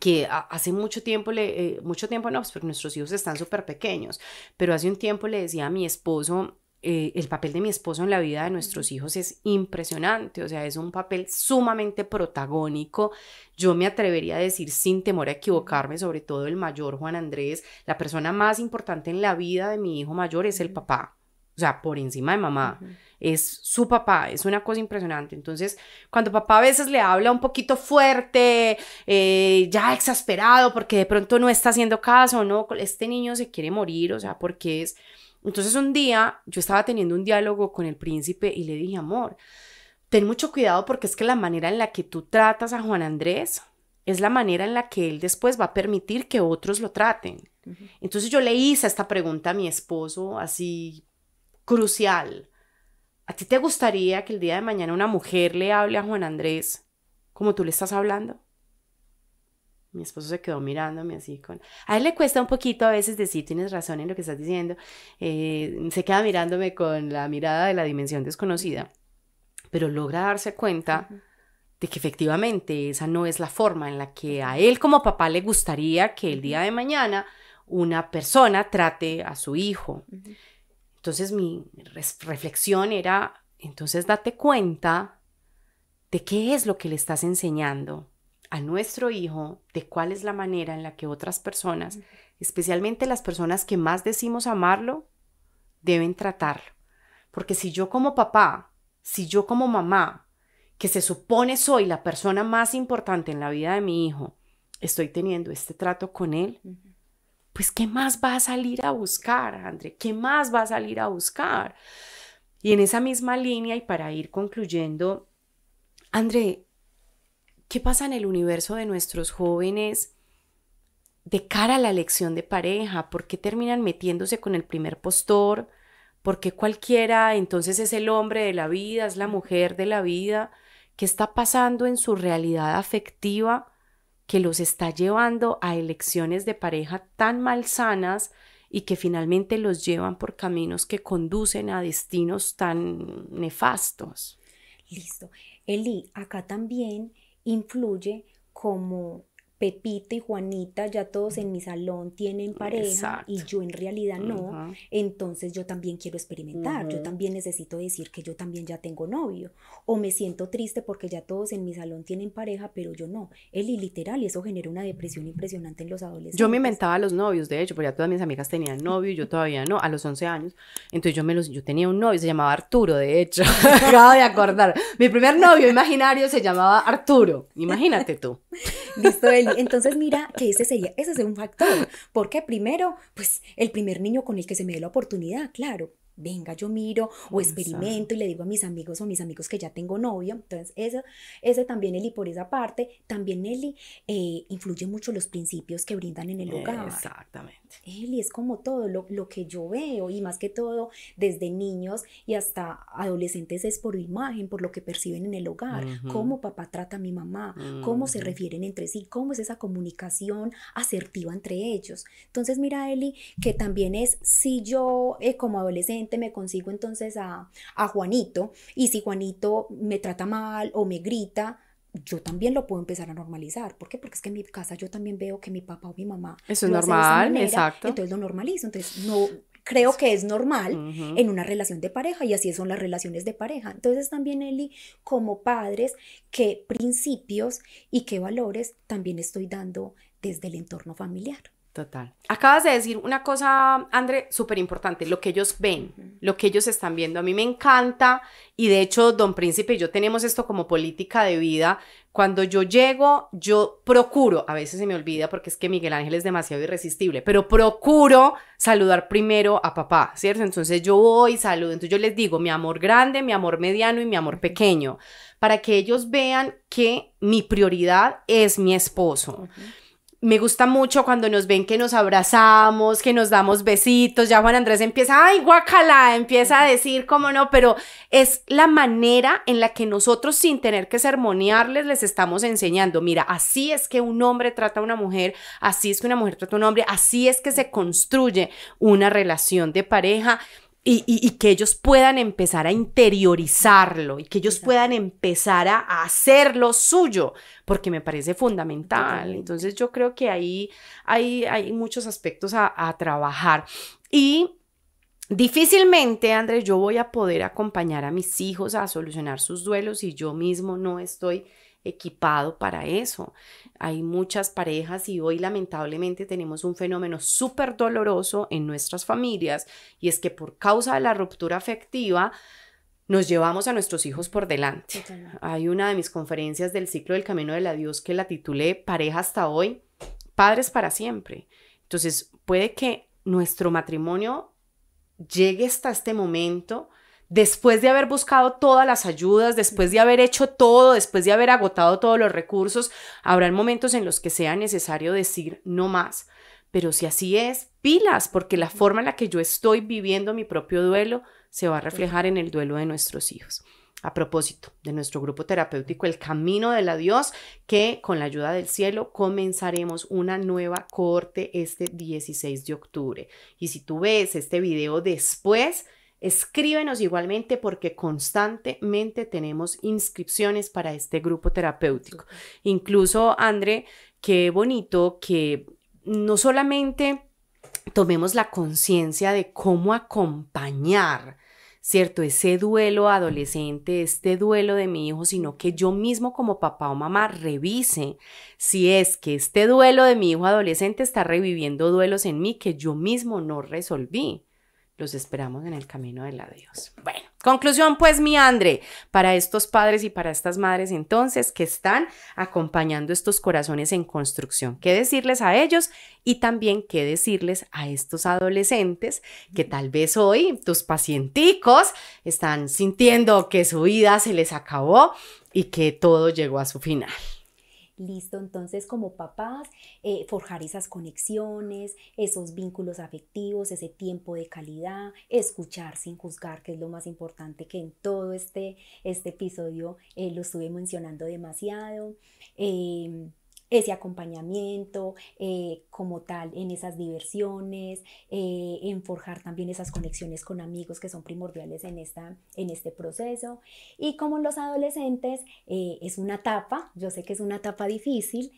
que hace mucho tiempo, le, eh, mucho tiempo no, pues porque nuestros hijos están súper pequeños, pero hace un tiempo le decía a mi esposo, eh, el papel de mi esposo en la vida de nuestros hijos es impresionante, o sea, es un papel sumamente protagónico. Yo me atrevería a decir sin temor a equivocarme, sobre todo el mayor Juan Andrés, la persona más importante en la vida de mi hijo mayor es el papá o sea, por encima de mamá. Es su papá, es una cosa impresionante. Entonces, cuando papá a veces le habla un poquito fuerte, eh, ya exasperado, porque de pronto no está haciendo caso, no, este niño se quiere morir, o sea, porque es... Entonces un día yo estaba teniendo un diálogo con el príncipe y le dije, amor, ten mucho cuidado porque es que la manera en la que tú tratas a Juan Andrés es la manera en la que él después va a permitir que otros lo traten. Entonces yo le hice esta pregunta a mi esposo así crucial. ¿A ti te gustaría que el día de mañana una mujer le hable a Juan Andrés como tú le estás hablando? Mi esposo se quedó mirándome así con... A él le cuesta un poquito a veces decir, tienes razón en lo que estás diciendo. Eh, se queda mirándome con la mirada de la dimensión desconocida, pero logra darse cuenta de que efectivamente esa no es la forma en la que a él como papá le gustaría que el día de mañana una persona trate a su hijo. Entonces mi reflexión era, entonces date cuenta de qué es lo que le estás enseñando a nuestro hijo, de cuál es la manera en la que otras personas, especialmente las personas que más decimos amarlo, deben tratarlo. Porque si yo como papá, si yo como mamá, que se supone soy la persona más importante en la vida de mi hijo, estoy teniendo este trato con él, pues ¿qué más va a salir a buscar, André? ¿Qué más va a salir a buscar? Y en esa misma línea y para ir concluyendo, André, ¿qué pasa en el universo de nuestros jóvenes de cara a la elección de pareja? ¿Por qué terminan metiéndose con el primer postor? ¿Por qué cualquiera entonces es el hombre de la vida, es la mujer de la vida? ¿Qué está pasando en su realidad afectiva? que los está llevando a elecciones de pareja tan malsanas y que finalmente los llevan por caminos que conducen a destinos tan nefastos. Listo. Eli, acá también influye como Pepita y Juanita ya todos en mi salón tienen pareja y yo en realidad no, entonces yo también quiero experimentar, yo también necesito decir que yo también ya tengo novio o me siento triste porque ya todos en mi salón tienen pareja pero yo no, él y literal y eso genera una depresión impresionante en los adolescentes. Yo me inventaba los novios, de hecho, porque ya todas mis amigas tenían novio y yo todavía no, a los 11 años, entonces yo me los, yo tenía un novio, se llamaba Arturo, de hecho, acabo de acordar, mi primer novio imaginario se llamaba Arturo, imagínate tú. Listo, él entonces mira que ese sería, ese es un factor, porque primero, pues el primer niño con el que se me dé la oportunidad, claro, venga, yo miro o experimento y le digo a mis amigos o mis amigos que ya tengo novio. Entonces, eso, ese también, Eli, por esa parte, también Eli eh, influye mucho los principios que brindan en el hogar. Exactamente. Eli, es como todo lo, que yo veo y más que todo desde niños y hasta adolescentes es por imagen, por lo que perciben en el hogar, cómo papá trata a mi mamá, cómo se refieren entre sí, cómo es esa comunicación asertiva entre ellos. Entonces mira Eli, que también es si yo eh, como adolescente me consigo entonces a, a Juanito y si Juanito me trata mal o me grita, yo también lo puedo empezar a normalizar. ¿Por qué? Porque es que en mi casa yo también veo que mi papá o mi mamá. Eso es normal, manera, exacto. Entonces lo normalizo. Entonces no creo que es normal en una relación de pareja y así son las relaciones de pareja. Entonces también Eli, como padres, qué principios y qué valores también estoy dando desde el entorno familiar. Total. Acabas de decir una cosa, André, súper importante, lo que ellos ven, lo que ellos están viendo. A mí me encanta y de hecho, don Príncipe y yo tenemos esto como política de vida. Cuando yo llego, yo procuro, a veces se me olvida porque es que Miguel Ángel es demasiado irresistible, pero procuro saludar primero a papá, ¿cierto? Entonces yo voy, saludo, entonces yo les digo mi amor grande, mi amor mediano y mi amor pequeño, para que ellos vean que mi prioridad es mi esposo me gusta mucho cuando nos ven que nos abrazamos, que nos damos besitos. Ya Juan Andrés empieza, ay, guacala, empieza a decir, cómo no, pero es la manera en la que nosotros, sin tener que sermonearles, les estamos enseñando. Mira, así es que un hombre trata a una mujer, así es que una mujer trata a un hombre, así es que se construye una relación de pareja y, que ellos puedan empezar a interiorizarlo y que ellos puedan empezar a, hacerlo suyo, porque me parece fundamental. Entonces yo creo que ahí hay, muchos aspectos a, a trabajar. Y Difícilmente, Andrés, yo voy a poder acompañar a mis hijos a solucionar sus duelos si yo mismo no estoy equipado para eso. Hay muchas parejas y hoy lamentablemente tenemos un fenómeno súper doloroso en nuestras familias y es que por causa de la ruptura afectiva, nos llevamos a nuestros hijos por delante. Hay una de mis conferencias del ciclo del camino de la Dios que la titulé Pareja hasta hoy, padres para siempre. Entonces, puede que nuestro matrimonio llegue hasta este momento después de haber buscado todas las ayudas, después de haber hecho todo, después de haber agotado todos los recursos, habrán momentos en los que sea necesario decir no más. Pero si así es, pilas, porque la forma en la que yo estoy viviendo mi propio duelo se va a reflejar en el duelo de nuestros hijos. A propósito de nuestro grupo terapéutico El Camino del Adiós, que con la ayuda del cielo comenzaremos una nueva corte este 16 de octubre. Y si tú ves este video después, Escríbenos igualmente porque constantemente tenemos inscripciones para este grupo terapéutico. Incluso, André, qué bonito que no solamente tomemos la conciencia de cómo acompañar, ¿cierto? Ese duelo adolescente, este duelo de mi hijo, sino que yo mismo como papá o mamá revise si es que este duelo de mi hijo adolescente está reviviendo duelos en mí que yo mismo no resolví. Los esperamos en el camino de Dios. Bueno, conclusión pues, mi Andre, para estos padres y para estas madres entonces que están acompañando estos corazones en construcción, ¿qué decirles a ellos y también qué decirles a estos adolescentes que tal vez hoy tus pacienticos están sintiendo que su vida se les acabó y que todo llegó a su final? Listo, entonces como papás, eh, forjar esas conexiones, esos vínculos afectivos, ese tiempo de calidad, escuchar sin juzgar, que es lo más importante que en todo este, este episodio eh, lo estuve mencionando demasiado. Em, ese acompañamiento eh, como tal en esas diversiones, eh, en forjar también esas conexiones con amigos que son primordiales en, esta, en este proceso. Y como los adolescentes, eh, es una etapa, yo sé que es una etapa difícil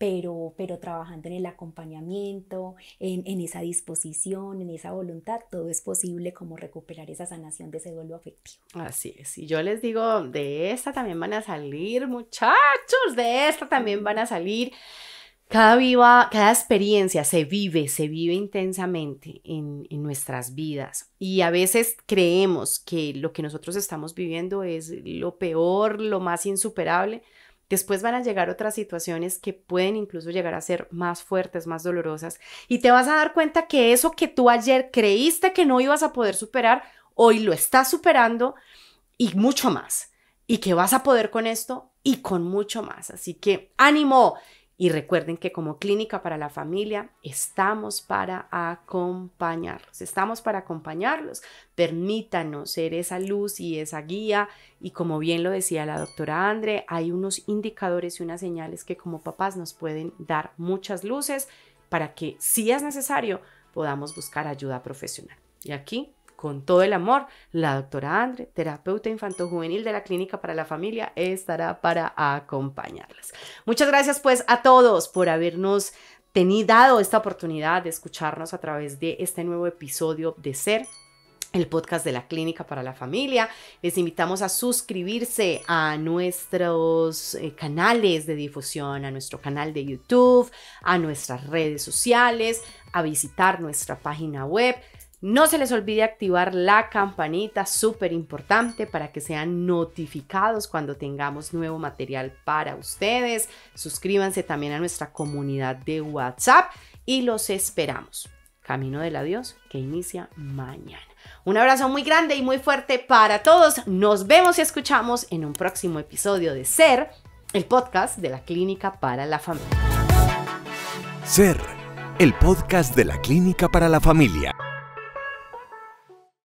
pero, trabajando en el acompañamiento, en, esa disposición, en esa voluntad, todo es posible como recuperar esa sanación de ese duelo afectivo. Así es, y yo les digo, de esta también van a salir muchachos, de esta también van a salir. Cada, viva, cada experiencia se vive, se vive intensamente en, nuestras vidas y a veces creemos que lo que nosotros estamos viviendo es lo peor, lo más insuperable, Después van a llegar otras situaciones que pueden incluso llegar a ser más fuertes, más dolorosas, y te vas a dar cuenta que eso que tú ayer creíste que no ibas a poder superar, hoy lo estás superando y mucho más. Y que vas a poder con esto y con mucho más. Así que ánimo, y recuerden que como clínica para la familia estamos para acompañarlos, estamos para acompañarlos. Permítanos ser esa luz y esa guía. Y como bien lo decía la doctora Andre, hay unos indicadores y unas señales que como papás nos pueden dar muchas luces para que si es necesario podamos buscar ayuda profesional. Y aquí con todo el amor, la doctora Andre, terapeuta juvenil de la Clínica para la Familia, estará para acompañarlas. Muchas gracias pues a todos por habernos tenido dado esta oportunidad de escucharnos a través de este nuevo episodio de Ser el podcast de la Clínica para la Familia. Les invitamos a suscribirse a nuestros eh, canales de difusión, a nuestro canal de YouTube, a nuestras redes sociales, a visitar nuestra página web no se les olvide activar la campanita, súper importante, para que sean notificados cuando tengamos nuevo material para ustedes. Suscríbanse también a nuestra comunidad de WhatsApp y los esperamos. Camino del adiós que inicia mañana. Un abrazo muy grande y muy fuerte para todos. Nos vemos y escuchamos en un próximo episodio de Ser, el podcast de la Clínica para la Familia. Ser, el podcast de la Clínica para la Familia.